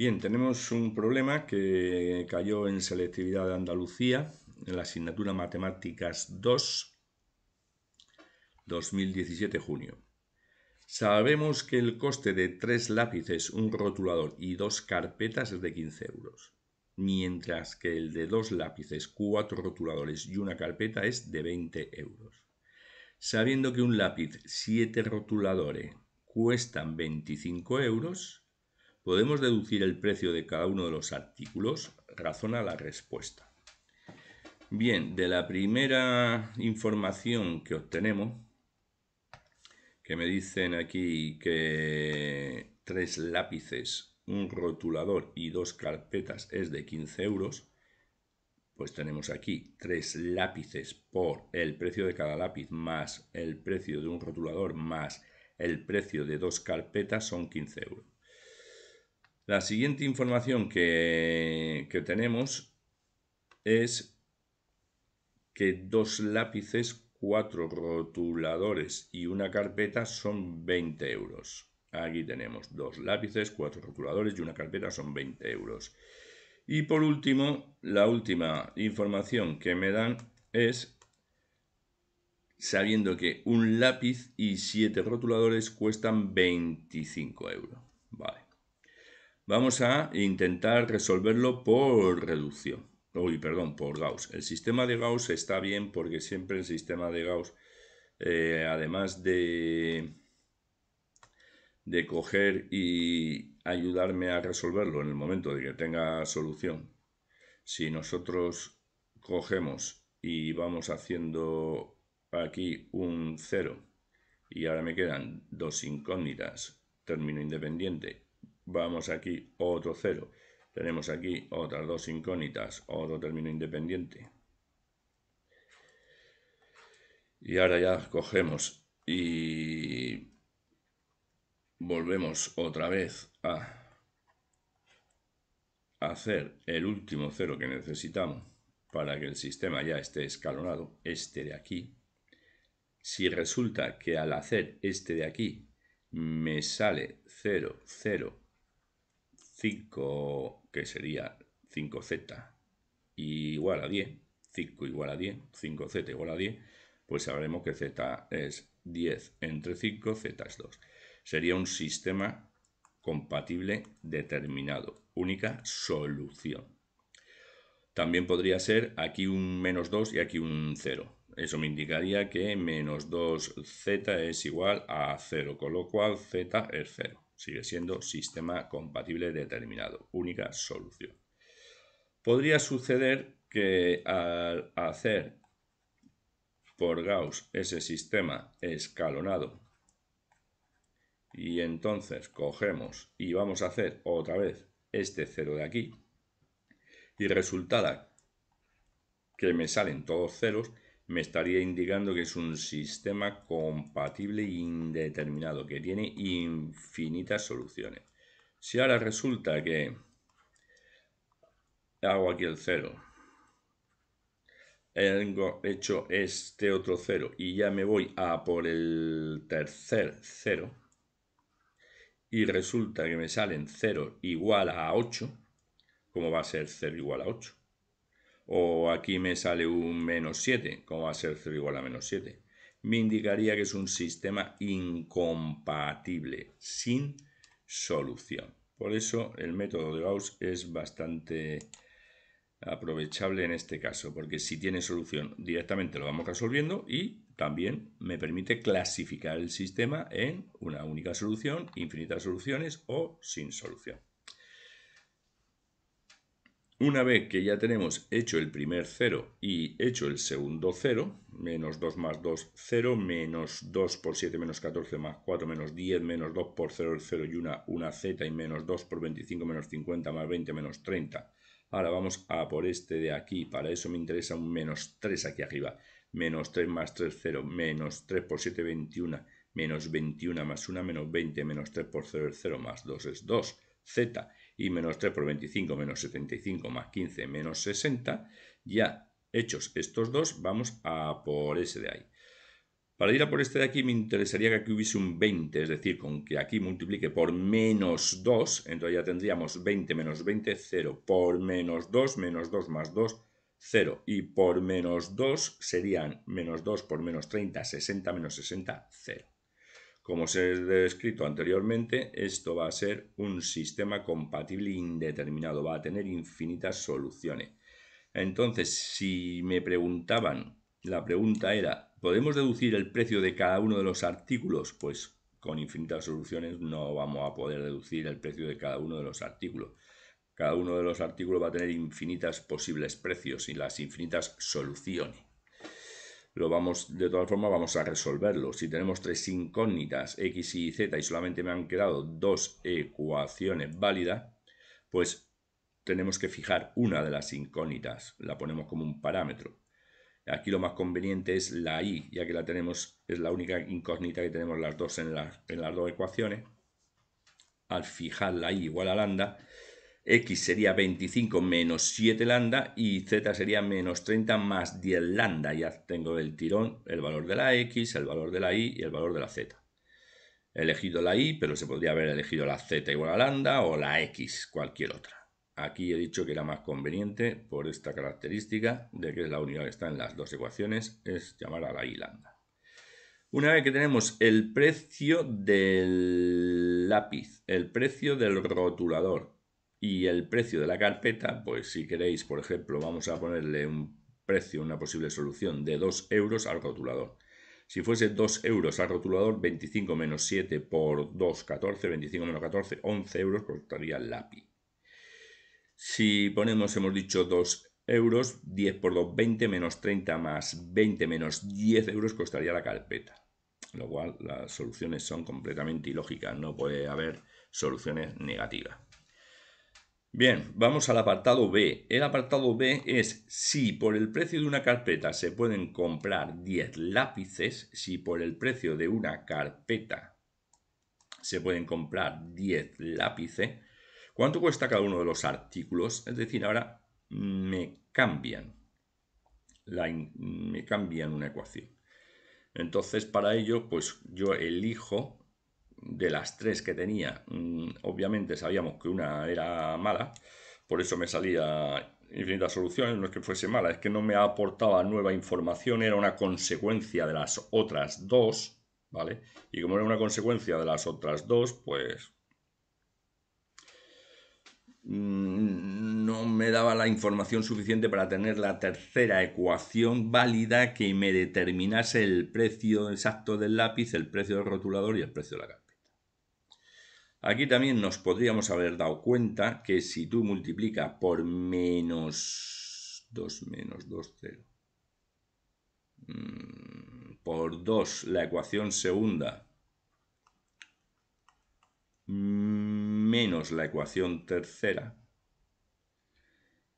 Bien, tenemos un problema que cayó en selectividad de Andalucía, en la asignatura Matemáticas 2, 2017 junio. Sabemos que el coste de tres lápices, un rotulador y dos carpetas es de 15 euros, mientras que el de dos lápices, cuatro rotuladores y una carpeta es de 20 euros. Sabiendo que un lápiz, siete rotuladores cuestan 25 euros, ¿Podemos deducir el precio de cada uno de los artículos? Razona la respuesta. Bien, de la primera información que obtenemos, que me dicen aquí que tres lápices, un rotulador y dos carpetas es de 15 euros, pues tenemos aquí tres lápices por el precio de cada lápiz más el precio de un rotulador más el precio de dos carpetas son 15 euros. La siguiente información que, tenemos es que dos lápices, cuatro rotuladores y una carpeta son 20 euros. Aquí tenemos dos lápices, cuatro rotuladores y una carpeta son 20 euros. Y por último, la última información que me dan es, sabiendo que un lápiz y siete rotuladores cuestan 25 euros. Vale. Vamos a intentar resolverlo por reducción. Uy, perdón, por Gauss. El sistema de Gauss está bien porque siempre el sistema de Gauss, eh, además de, de coger y ayudarme a resolverlo en el momento de que tenga solución, si nosotros cogemos y vamos haciendo aquí un cero y ahora me quedan dos incógnitas, término independiente Vamos aquí otro cero. Tenemos aquí otras dos incógnitas, otro término independiente. Y ahora ya cogemos y volvemos otra vez a hacer el último cero que necesitamos para que el sistema ya esté escalonado, este de aquí. Si resulta que al hacer este de aquí me sale 0, 0, 5, que sería 5z igual a 10, 5 igual a 10, 5z igual a 10, pues sabremos que z es 10 entre 5, z es 2. Sería un sistema compatible determinado, única solución. También podría ser aquí un menos 2 y aquí un 0. Eso me indicaría que menos 2z es igual a 0, con lo cual z es 0. Sigue siendo sistema compatible determinado, única solución. Podría suceder que al hacer por Gauss ese sistema escalonado y entonces cogemos y vamos a hacer otra vez este cero de aquí y resulta que me salen todos ceros me estaría indicando que es un sistema compatible e indeterminado, que tiene infinitas soluciones. Si ahora resulta que hago aquí el cero, he hecho este otro cero y ya me voy a por el tercer cero y resulta que me salen 0 igual a 8, ¿cómo va a ser 0 igual a 8? o aquí me sale un menos 7, ¿cómo va a ser 0 igual a menos 7? Me indicaría que es un sistema incompatible, sin solución. Por eso el método de Gauss es bastante aprovechable en este caso, porque si tiene solución directamente lo vamos resolviendo y también me permite clasificar el sistema en una única solución, infinitas soluciones o sin solución. Una vez que ya tenemos hecho el primer 0 y hecho el segundo 0, menos 2 más 2, 0, menos 2 por 7 menos 14 más 4 menos 10 menos 2 por 0, 0 y 1, 1 z y menos 2 por 25 menos 50 más 20 menos 30. Ahora vamos a por este de aquí, para eso me interesa un menos 3 aquí arriba, menos 3 más 3, 0, menos 3 por 7, 21, menos 21 más 1, menos 20, menos 3 por 0 es 0, más 2 es 2 z y menos 3 por 25 menos 75 más 15 menos 60, ya hechos estos dos, vamos a por ese de ahí. Para ir a por este de aquí me interesaría que aquí hubiese un 20, es decir, con que aquí multiplique por menos 2, entonces ya tendríamos 20 menos 20, 0, por menos 2, menos 2 más 2, 0, y por menos 2 serían menos 2 por menos 30, 60 menos 60, 0. Como os he descrito anteriormente, esto va a ser un sistema compatible indeterminado, va a tener infinitas soluciones. Entonces, si me preguntaban, la pregunta era, ¿podemos deducir el precio de cada uno de los artículos? Pues con infinitas soluciones no vamos a poder deducir el precio de cada uno de los artículos. Cada uno de los artículos va a tener infinitas posibles precios y las infinitas soluciones lo vamos, de todas formas vamos a resolverlo. Si tenemos tres incógnitas, x y z, y solamente me han quedado dos ecuaciones válidas, pues tenemos que fijar una de las incógnitas, la ponemos como un parámetro. Aquí lo más conveniente es la y, ya que la tenemos, es la única incógnita que tenemos las dos en, en las dos ecuaciones. Al fijar la y igual a lambda, X sería 25 menos 7 lambda y Z sería menos 30 más 10 lambda. Ya tengo el tirón, el valor de la X, el valor de la Y y el valor de la Z. He elegido la Y, pero se podría haber elegido la Z igual a lambda o la X, cualquier otra. Aquí he dicho que era más conveniente, por esta característica de que es la unidad que está en las dos ecuaciones, es llamar a la Y lambda. Una vez que tenemos el precio del lápiz, el precio del rotulador, y el precio de la carpeta, pues si queréis, por ejemplo, vamos a ponerle un precio, una posible solución de 2 euros al rotulador. Si fuese 2 euros al rotulador, 25 menos 7 por 2, 14, 25 menos 14, 11 euros costaría el lápiz. Si ponemos, hemos dicho 2 euros, 10 por 2, 20 menos 30 más 20 menos 10 euros costaría la carpeta. Lo cual las soluciones son completamente ilógicas, no puede haber soluciones negativas. Bien, vamos al apartado B. El apartado B es si por el precio de una carpeta se pueden comprar 10 lápices, si por el precio de una carpeta se pueden comprar 10 lápices, ¿cuánto cuesta cada uno de los artículos? Es decir, ahora me cambian, me cambian una ecuación. Entonces, para ello, pues yo elijo de las tres que tenía, mm, obviamente sabíamos que una era mala, por eso me salía infinitas soluciones, no es que fuese mala, es que no me aportaba nueva información, era una consecuencia de las otras dos, ¿vale? Y como era una consecuencia de las otras dos, pues mm, no me daba la información suficiente para tener la tercera ecuación válida que me determinase el precio exacto del lápiz, el precio del rotulador y el precio de la carta. Aquí también nos podríamos haber dado cuenta que si tú multiplica por menos 2 menos 2, 0, mm, por 2 la ecuación segunda menos la ecuación tercera,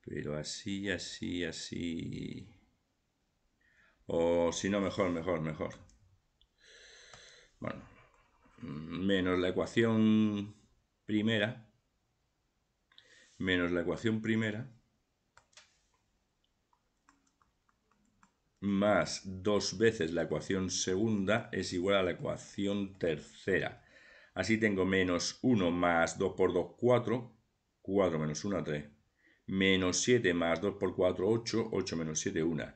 pero así, así, así, o si no, mejor, mejor, mejor. Bueno, menos la ecuación primera, menos la ecuación primera, más dos veces la ecuación segunda es igual a la ecuación tercera. Así tengo menos 1 más 2 por 2, 4. 4 menos 1, 3. Menos 7 más 2 por 4, 8. 8 menos 7, 1.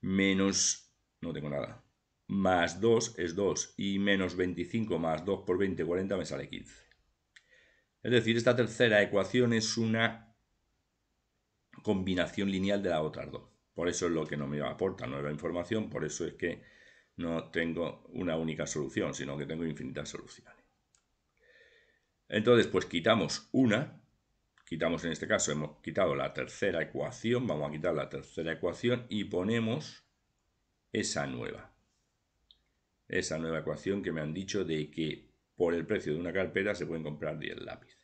Menos... no tengo nada más 2 es 2 y menos 25 más 2 por 20, 40 me sale 15. Es decir, esta tercera ecuación es una combinación lineal de las otras dos. Por eso es lo que no me aporta nueva información, por eso es que no tengo una única solución, sino que tengo infinitas soluciones. Entonces, pues quitamos una, quitamos en este caso, hemos quitado la tercera ecuación, vamos a quitar la tercera ecuación y ponemos esa nueva esa nueva ecuación que me han dicho de que por el precio de una carpeta se pueden comprar 10 lápices.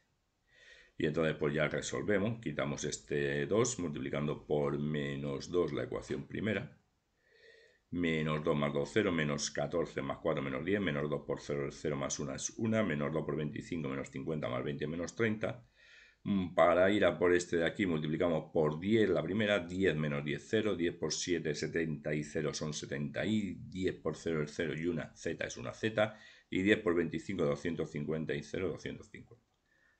Y entonces pues ya resolvemos, quitamos este 2 multiplicando por menos 2 la ecuación primera. Menos 2 más 2, 0, menos 14 más 4, menos 10, menos 2 por 0, 0 más 1 es 1, menos 2 por 25, menos 50, más 20, menos 30. Mm, para ir a por este de aquí multiplicamos por 10 la primera, 10 menos 10, 0, 10 por 7, 70 y 0 son 70 y 10 por 0 es 0 y una z es una z y 10 por 25 250 y 0 250.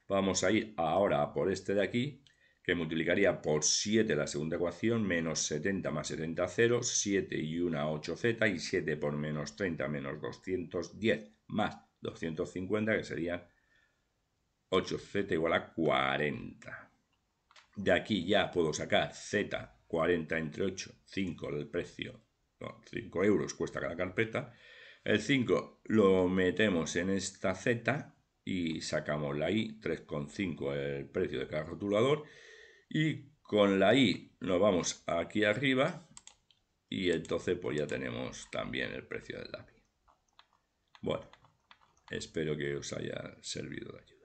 Vamos a ir ahora a por este de aquí que multiplicaría por 7 la segunda ecuación, menos 70 más 70, 0, 7 y 1, 8z, y 7 por menos 30, menos 210, más 250, que serían 8z igual a 40. De aquí ya puedo sacar z, 40 entre 8, 5 el precio, 5 euros cuesta cada carpeta. El 5 lo metemos en esta z y sacamos la i, 3,5 el precio de cada rotulador. Y con la i nos vamos aquí arriba y entonces pues ya tenemos también el precio del lápiz. Bueno, espero que os haya servido de ayuda.